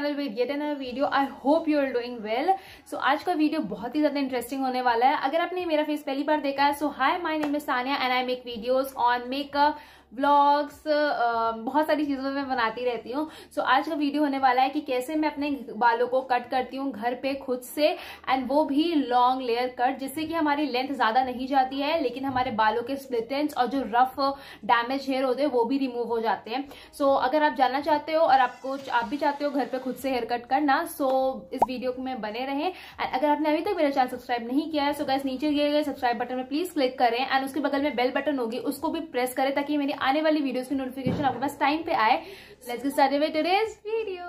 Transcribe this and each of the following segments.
channel with yet an video I hope you are doing well so आज का video बहुत ही ज्यादा interesting होने वाला है अगर आपने मेरा फेस पहली बार देखा है so hi my name Sania and I make videos on makeup vlogs बहुत सारी चीज़ों में बनाती रहती हूँ सो so, आज का वीडियो होने वाला है कि कैसे मैं अपने बालों को कट करती हूँ घर पे खुद से एंड वो भी लॉन्ग लेयर कट जिससे कि हमारी लेंथ ज़्यादा नहीं जाती है लेकिन हमारे बालों के स्प्लिटेंस और जो रफ डैमेज हेयर होते हैं वो भी रिमूव हो जाते हैं सो so, अगर आप जानना चाहते हो और आपको आप भी चाहते हो घर पे खुद से हेयर कट करना सो so, इस वीडियो में बने रहें एंड अगर आपने अभी तक मेरा चैनल सब्सक्राइब नहीं किया है सो so गैस नीचे गए गए सब्सक्राइब बटन में प्लीज क्लिक करें एंड उसके बगल में बेल बटन होगी उसको भी प्रेस करें ताकि मेरी आने वाली वीडियोस की नोटिफिकेशन आपके पास टाइम पे आए let's get started with today's video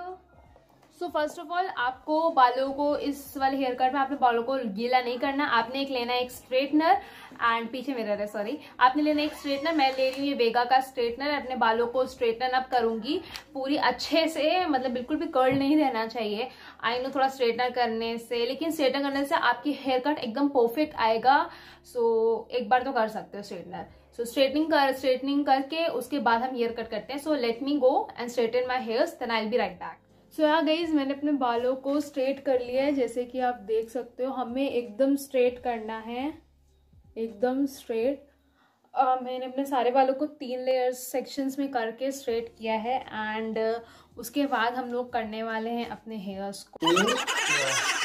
so first of all आपको बालों को इस वाले हेयर कट में आपने बालों को गीला नहीं करना आपने एक लेना है एक स्ट्रेटनर एंड पीछे मेरा है सॉरी आपने लेना एक स्ट्रेटनर मैं ले रही हूँ ये वेगा का स्ट्रेटनर अपने बालों को स्ट्रेटन अप करूंगी पूरी अच्छे से मतलब बिल्कुल भी कर्ल नहीं रहना चाहिए आई नो थोड़ा स्ट्रेटनर करने से लेकिन स्ट्रेटनर करने से आपकी हेयर कट एकदम परफेक्ट आएगा सो so, एक बार तो कर सकते हो स्ट्रेटनर सो स्ट्रेटनिंग कर स्ट्रेटनिंग करके उसके बाद हम हेयर कट करते हैं so let me go and straighten my hairs then I be right back so यहाँ गईज मैंने अपने बालों को स्ट्रेट कर लिया है जैसे कि आप देख सकते हो हमें एकदम स्ट्रेट करना है एकदम स्ट्रेट uh, मैंने अपने सारे बालों को तीन लेयर्स सेक्शंस में करके स्ट्रेट किया है एंड uh, उसके बाद हम लोग करने वाले हैं अपने हेयर्स को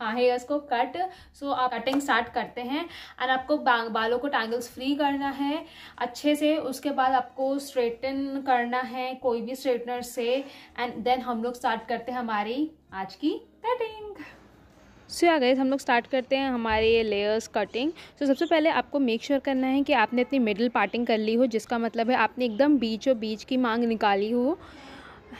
हाँ हेयर्स को कट सो आप कटिंग स्टार्ट करते हैं एंड आपको बालों को टैंगल्स फ्री करना है अच्छे से उसके बाद आपको स्ट्रेटन करना है कोई भी स्ट्रेटनर से एंड देन हम लोग स्टार्ट करते हैं हमारी आज की कटिंग सो आ गए हम लोग स्टार्ट करते हैं हमारे ये लेयर्स कटिंग सो सबसे पहले आपको मेक श्योर sure करना है कि आपने अपनी मिडिल पार्टिंग कर ली हो जिसका मतलब है आपने एकदम और बीच की मांग निकाली हो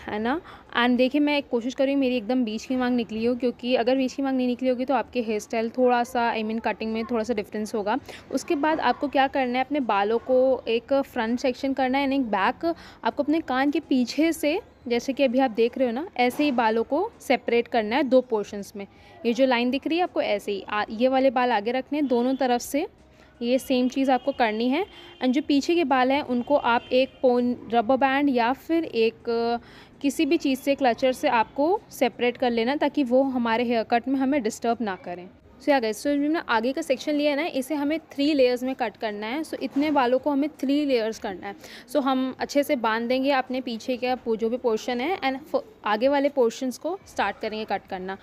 है ना एंड देखिए मैं एक कोशिश कर रही हूँ मेरी एकदम बीच की मांग निकली हो क्योंकि अगर बीच की मांग नहीं निकली होगी तो आपके हेयर स्टाइल थोड़ा सा I I mean mean, cutting में थोड़ा सा डिफरेंस होगा उसके बाद आपको क्या करना है अपने बालों को एक फ्रंट सेक्शन करना है यानी बैक आपको अपने कान के पीछे से जैसे कि अभी आप देख रहे हो ना ऐसे ही बालों को सेपरेट करना है दो पोर्शंस में ये जो लाइन दिख रही है आपको ऐसे ही ये वाले बाल आगे रखने हैं दोनों तरफ से ये सेम चीज़ आपको करनी है एंड जो पीछे के बाल हैं उनको आप एक पोन रबर बैंड या फिर एक किसी भी चीज़ से क्लचर से आपको सेपरेट कर लेना ताकि वो हमारे हेयर कट में हमें डिस्टर्ब ना करें सो या गए सो जो आगे का सेक्शन लिया ना इसे हमें थ्री लेयर्स में कट करना है सो so, इतने बालों को हमें थ्री लेयर्स करना है सो so, हम अच्छे से बांध देंगे अपने पीछे का जो भी पोर्शन है एंड आगे वाले पोर्शंस को स्टार्ट करेंगे कट करना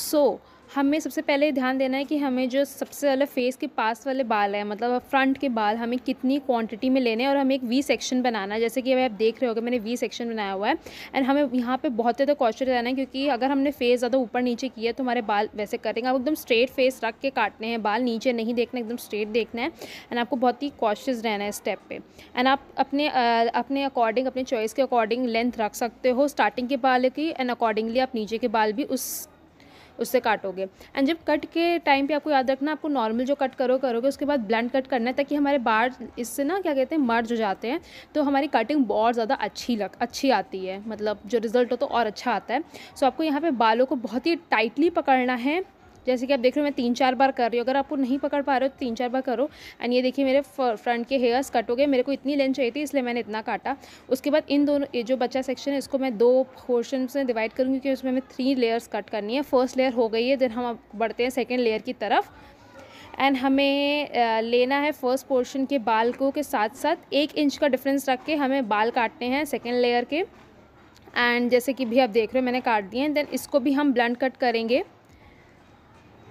सो so, हमें सबसे पहले ध्यान देना है कि हमें जो सबसे पहले फेस के पास वाले बाल हैं मतलब फ्रंट के बाल हमें कितनी क्वांटिटी में लेने हैं और हमें एक वी सेक्शन बनाना है जैसे कि अभी आप देख रहे हो मैंने वी सेक्शन बनाया हुआ है एंड हमें यहाँ पे बहुत ज़्यादा कॉशियस रहना है क्योंकि अगर हमने फेस ज़्यादा ऊपर नीचे किया तो हमारे बाल वैसे करेंगे आप एकदम स्ट्रेट फेस रख के काटने हैं बाल नीचे नहीं देखना एकदम स्ट्रेट देखना है एंड आपको बहुत ही कॉशियस रहना है स्टेप पर एंड आप अपने अपने अकॉर्डिंग अपने चॉइस के अकॉर्डिंग लेंथ रख सकते हो स्टार्टिंग के बाल की एंड अकॉर्डिंगली आप नीचे के बाल भी उस उससे काटोगे एंड जब कट के टाइम पे आपको याद रखना आपको नॉर्मल जो कट करो करोगे उसके बाद ब्लेंड कट करना है ताकि हमारे बार इससे ना क्या कहते हैं मर्ज हो जाते हैं तो हमारी कटिंग बहुत ज़्यादा अच्छी लग अच्छी आती है मतलब जो रिज़ल्ट हो तो और अच्छा आता है सो so, आपको यहाँ पर बालों को बहुत ही टाइटली पकड़ना है जैसे कि आप देख रहे हो मैं तीन चार बार कर रही हूँ अगर आपको नहीं पकड़ पा रहे हो तो तीन चार बार करो एंड ये देखिए मेरे फ्रंट के हेयर्स कट हो गए मेरे को इतनी लेंथ चाहिए थी इसलिए मैंने इतना काटा उसके बाद इन दोनों ये जो बच्चा सेक्शन है इसको मैं दो पोर्शन में डिवाइड करूँगी क्योंकि उसमें हमें थ्री लेयर्स कट करनी है फर्स्ट लेयर हो गई है देन हम बढ़ते हैं सेकेंड लेयर की तरफ एंड हमें लेना है फर्स्ट पोर्शन के बाल को के साथ साथ एक इंच का डिफरेंस रख के हमें बाल काटने हैं सेकेंड लेयर के एंड जैसे कि भी आप देख रहे हो मैंने काट दिए हैं देन इसको भी हम ब्लंट कट करेंगे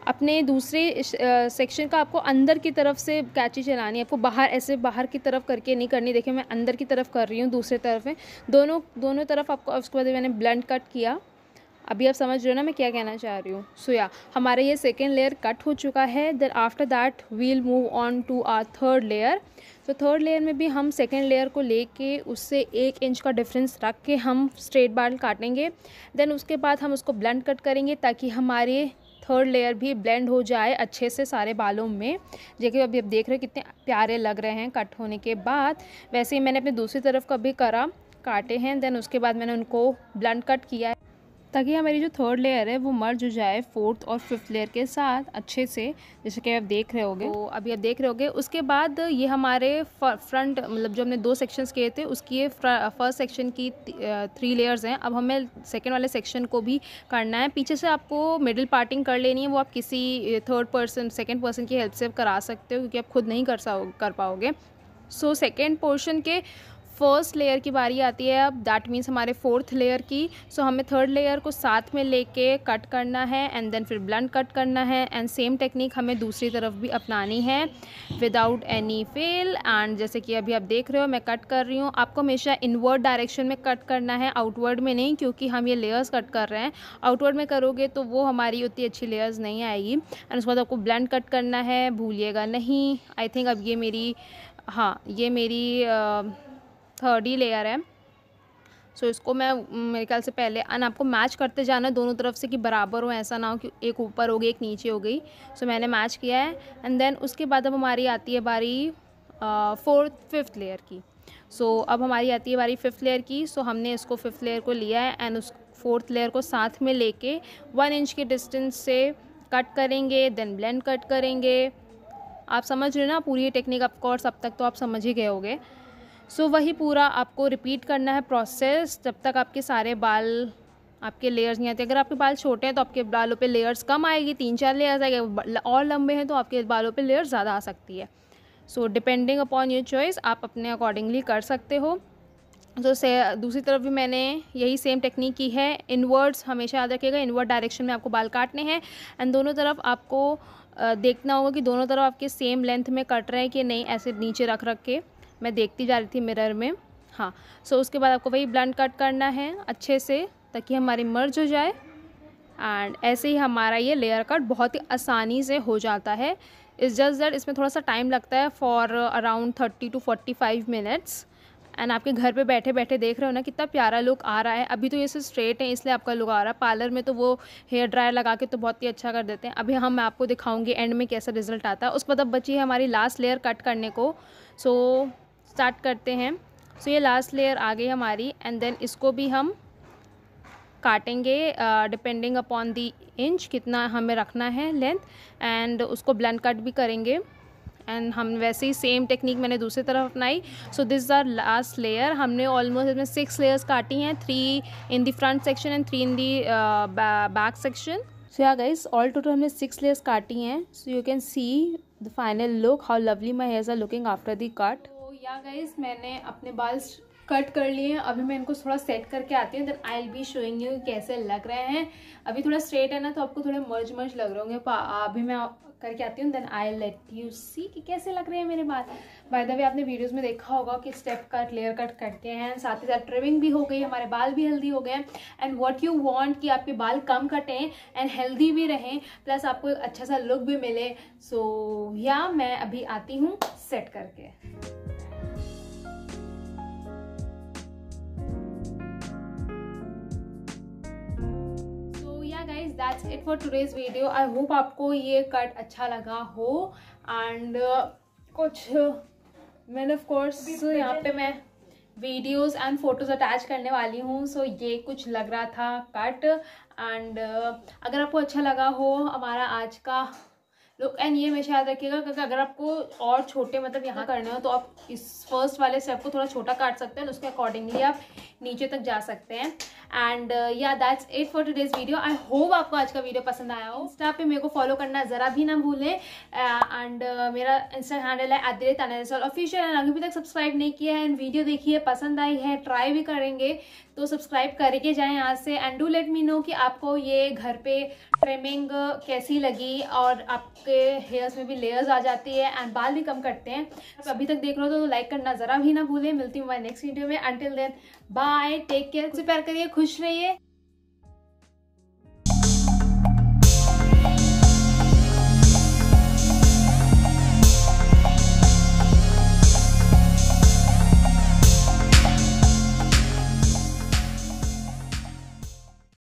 अपने दूसरे सेक्शन का आपको अंदर की तरफ से कैची चलानी है आपको बाहर ऐसे बाहर की तरफ करके नहीं करनी देखिए मैं अंदर की तरफ कर रही हूँ दूसरे तरफ में दोनों दोनों तरफ आपको उसके बाद मैंने ब्लंट कट किया अभी आप समझ रहे हो ना मैं क्या कहना चाह रही हूँ सो या हमारा ये सेकेंड लेयर कट हो चुका है then after that we'll move on to our third layer तो थर्ड लेयर में भी हम सेकेंड लेयर को लेके उससे एक इंच का डिफरेंस रख के हम स्ट्रेट बाल काटेंगे देन उसके बाद हम उसको ब्लंट कट करेंगे ताकि हमारे थर्ड लेयर भी ब्लेंड हो जाए अच्छे से सारे बालों में जैसे अभी आप देख रहे हो कितने प्यारे लग रहे हैं कट होने के बाद वैसे ही मैंने अपनी दूसरी तरफ का भी करा काटे हैं देन उसके बाद मैंने उनको ब्लंट कट किया है ताकि हमारी जो थर्ड लेयर है वो मर्ज हो जाए फोर्थ और फिफ्थ लेयर के साथ अच्छे से जैसे कि आप देख रहे होगे तो अभी आप देख रहे होगे उसके बाद ये हमारे फ्रंट मतलब जो हमने दो सेक्शंस किए थे उसकी ये फर्स्ट सेक्शन की थ्री लेयर्स हैं अब हमें सेकेंड वाले सेक्शन को भी करना है पीछे से आपको मिडिल पार्टिंग कर लेनी है वो आप किसी थर्ड पर्सन सेकेंड पर्सन की हेल्प से करा सकते हो क्योंकि आप खुद नहीं कर सा कर पाओगे सो सेकेंड पोर्शन के फर्स्ट लेयर की बारी आती है अब दैट मीन्स हमारे फोर्थ लेयर की सो so, हमें थर्ड लेयर को साथ में लेके कट करना है एंड देन फिर ब्लंट कट करना है एंड सेम टेक्निक हमें दूसरी तरफ भी अपनानी है विदाउट एनी फेल एंड जैसे कि अभी आप देख रहे हो मैं कट कर रही हूँ आपको हमेशा इनवर्ड डायरेक्शन में कट करना है आउटवर्ड में नहीं क्योंकि हम ये लेयर्स कट कर रहे हैं आउटवर्ड में करोगे तो वो हमारी उतनी अच्छी लेयर्स नहीं आएगी एंड उसके बाद आपको ब्लंट कट करना है भूलिएगा नहीं आई थिंक अब ये मेरी हाँ ये मेरी आ, थर्ड ही लेयर है सो so, इसको मैं मेरे ख्याल से पहले एंड आपको मैच करते जाना दोनों तरफ से कि बराबर हो ऐसा ना हो कि एक ऊपर हो गई एक नीचे हो गई सो so, मैंने मैच किया है एंड देन उसके बाद अब हमारी आती है बारी फोर्थ फिफ्थ लेयर की सो so, अब हमारी आती है बारी फिफ्थ लेयर की सो so, हमने इसको फिफ्थ लेयर को लिया है एंड उस फोर्थ लेयर को साथ में कर वन इंच के डिस्टेंस से कट करेंगे देन ब्लेंड कट करेंगे आप समझ रहे हो ना पूरी टेक्निक ऑफकोर्स अब तक तो आप समझ ही गए होगे सो वही पूरा आपको रिपीट करना है प्रोसेस जब तक आपके सारे बाल आपके लेयर्स नहीं आते अगर आपके बाल छोटे हैं तो आपके बालों पे लेयर्स कम आएगी तीन चार लेयर्स आएंगे और लंबे हैं तो आपके बालों पे लेयर्स ज़्यादा आ सकती है so depending upon your choice आप अपने अकॉर्डिंगली कर सकते हो तो से दूसरी तरफ भी मैंने यही सेम टेक्निक की है इनवर्ड्स हमेशा याद रखिएगा इनवर्ड डायरेक्शन में आपको बाल काटने हैं एंड दोनों तरफ आपको देखना होगा कि दोनों तरफ आपके सेम लेंथ में कट रहे हैं कि नहीं ऐसे नीचे रख रख के मैं देखती जा रही थी मिरर में हाँ सो उसके बाद आपको वही ब्लंट कट करना है अच्छे से ताकि हमारी मर्ज हो जाए एंड ऐसे ही हमारा ये लेयर कट बहुत ही आसानी से हो जाता है इस जस्ट दैट इसमें थोड़ा सा टाइम लगता है for around thirty to forty five minutes and आपके घर पे बैठे बैठे देख रहे हो ना कितना प्यारा लुक आ रहा है अभी तो ये सिर्फ स्ट्रेट है इसलिए आपका लुक आ रहा है पार्लर में तो वो हेयर ड्रायर लगा के तो बहुत ही अच्छा कर देते हैं अभी हम मैं आपको दिखाऊंगी एंड में कैसा रिजल्ट आता है उस मतलब बची है हमारी लास्ट लेयर कट करने को सो so, स्टार्ट करते हैं सो so, ये लास्ट लेयर आ गई हमारी एंड देन इसको भी हम काटेंगे डिपेंडिंग अपॉन दी इंच कितना हमें रखना है लेंथ एंड उसको ब्लेंड कट भी करेंगे एंड हम वैसे ही सेम टेक्निक मैंने दूसरी तरफ अपनाई so this are last layer हमने ऑलमोस्ट इसमें सिक्स लेयर्स काटी हैं three in the front section and three in the back section so yeah guys all total हमने सिक्स लेयर्स काटी हैं so you can see the final look how lovely my hair are looking after the cut yeah guys मैंने अपने बाल cut कर लिए हैं अभी मैं इनको थोड़ा सेट करके आती हूँ then I'll be showing you कैसे लग रहे हैं अभी थोड़ा स्ट्रेट है ना तो आपको थोड़े मर्ज मर्ज लग रहे होंगे अभी मैं करके आती हूँ then I let you see कि कैसे लग रहे हैं मेरे बाल बाय द वे आपने वीडियोस में देखा होगा कि स्टेप कट लेयर कट करते हैं साथ ही साथ ट्रिमिंग भी हो गई हमारे बाल भी हेल्दी हो गए एंड वॉट यू वॉन्ट कि आपके बाल कम कटें एंड हेल्दी भी रहें प्लस आपको अच्छा सा लुक भी मिले सो so, या yeah, मैं अभी आती हूँ सेट करके that's it for today's video I hope आपको ये कट अच्छा लगा हो एंड uh, कुछ मैंने uh, ऑफकोर्स यहाँ पे मैं वीडियोस एंड फोटोज़ अटैच करने वाली हूँ सो so, ये कुछ लग रहा था कट एंड uh, अगर आपको अच्छा लगा हो हमारा आज का लुक एंड ये हमेशा याद रखिएगा क्योंकि अगर आपको और छोटे मतलब यहाँ करने हो तो आप इस फर्स्ट वाले स्टेप को थोड़ा छोटा काट सकते हैं उसके अकॉर्डिंगली आप नीचे तक जा सकते हैं and yeah that's it for today's video I hope आपको आज का वीडियो पसंद आया हो इंस्टा पे मेरे को फॉलो करना ज़रा भी ना भूलें एंड uh, uh, मेरा इंस्टा हैंडल है एट द रेट अनसॉल ऑफिशियल एंड अभी तक सब्सक्राइब नहीं किया है एंड वीडियो देखिए पसंद आई है ट्राई भी करेंगे तो सब्सक्राइब करके जाएं यहाँ से and do let me know कि आपको ये घर पे ट्रिमिंग कैसी लगी और आपके हेयर्स में भी लेयर्स आ जाती है एंड बाल भी कम करते हैं अभी तक देख लो तो लाइक करना ज़रा भी ना भूलें मिलती हूँ मैं नेक्स्ट वीडियो में until then bye take care से प्यार करिए खुश रहिए